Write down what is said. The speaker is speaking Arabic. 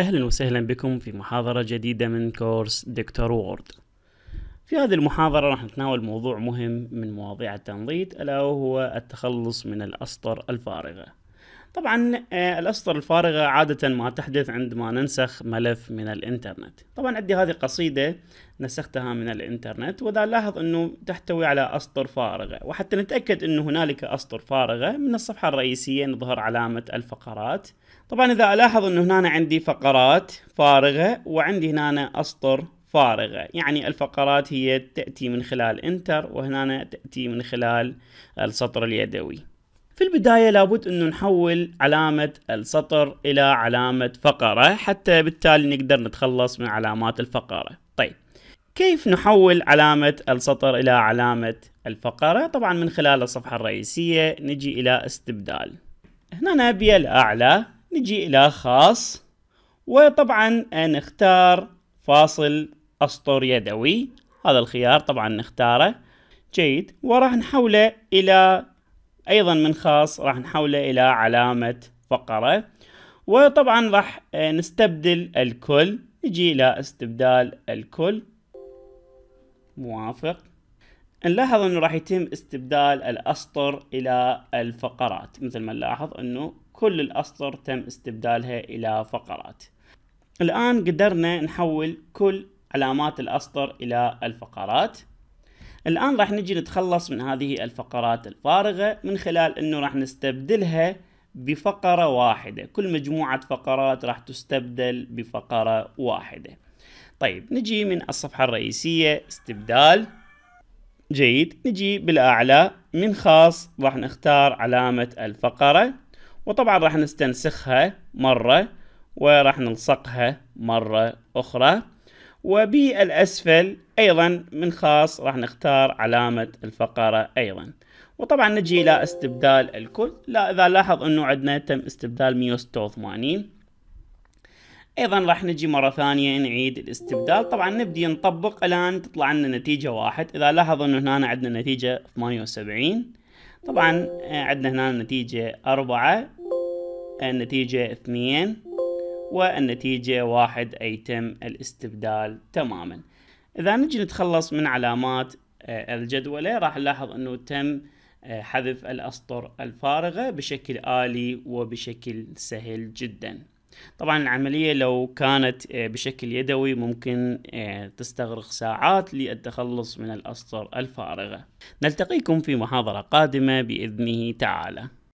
أهلا وسهلا بكم في محاضرة جديدة من كورس دكتور وورد في هذه المحاضرة راح نتناول موضوع مهم من مواضيع التنضيد ألا وهو التخلص من الأسطر الفارغة طبعا آه، الاسطر الفارغه عاده ما تحدث عندما ننسخ ملف من الانترنت طبعا عندي هذه قصيده نسختها من الانترنت واذا لاحظ انه تحتوي على اسطر فارغه وحتى نتاكد انه هنالك اسطر فارغه من الصفحه الرئيسيه نظهر علامه الفقرات طبعا اذا الاحظ انه هنا عندي فقرات فارغه وعندي هنا اسطر فارغة يعني الفقرات هي تأتي من خلال انتر وهنا تأتي من خلال السطر اليدوي في البداية لابد أن نحول علامة السطر الى علامة فقرة حتى بالتالي نقدر نتخلص من علامات الفقرة طيب كيف نحول علامة السطر الى علامة الفقرة طبعا من خلال الصفحة الرئيسية نجي الى استبدال هنا بالاعلى نجي الى خاص وطبعا نختار فاصل اسطر يدوي هذا الخيار طبعا نختاره جيد وراح نحوله الى أيضا من خاص راح نحوله إلى علامة فقرة وطبعا راح آه، نستبدل الكل نجي إلى استبدال الكل موافق نلاحظ أنه راح يتم استبدال الأسطر إلى الفقرات مثل ما نلاحظ أنه كل الأسطر تم استبدالها إلى فقرات الآن قدرنا نحول كل علامات الأسطر إلى الفقرات الآن راح نجي نتخلص من هذه الفقرات الفارغة من خلال أنه راح نستبدلها بفقرة واحدة كل مجموعة فقرات راح تستبدل بفقرة واحدة طيب نجي من الصفحة الرئيسية استبدال جيد نجي بالأعلى من خاص راح نختار علامة الفقرة وطبعا راح نستنسخها مرة وراح نلصقها مرة أخرى وبالأسفل أيضا من خاص راح نختار علامة الفقرة أيضا وطبعا نجي إلى استبدال الكل لا إذا لاحظ أنه عندنا تم استبدال 186 ايضا راح نجي مره ثانيه نعيد الاستبدال طبعا نبدي نطبق الان تطلع لنا نتيجه واحد اذا لاحظ انه هنا عندنا نتيجه 78 طبعا آه، عندنا هنا نتيجه 4 النتيجة 2 والنتيجة واحد أي تم الاستبدال تماما إذا نجي نتخلص من علامات آه، الجدولة راح نلاحظ أنه تم آه، حذف الأسطر الفارغة بشكل آلي وبشكل سهل جدا طبعا العملية لو كانت آه، بشكل يدوي ممكن تستغرق ساعات للتخلص من الأسطر الفارغة نلتقيكم في محاضرة قادمة بإذنه تعالى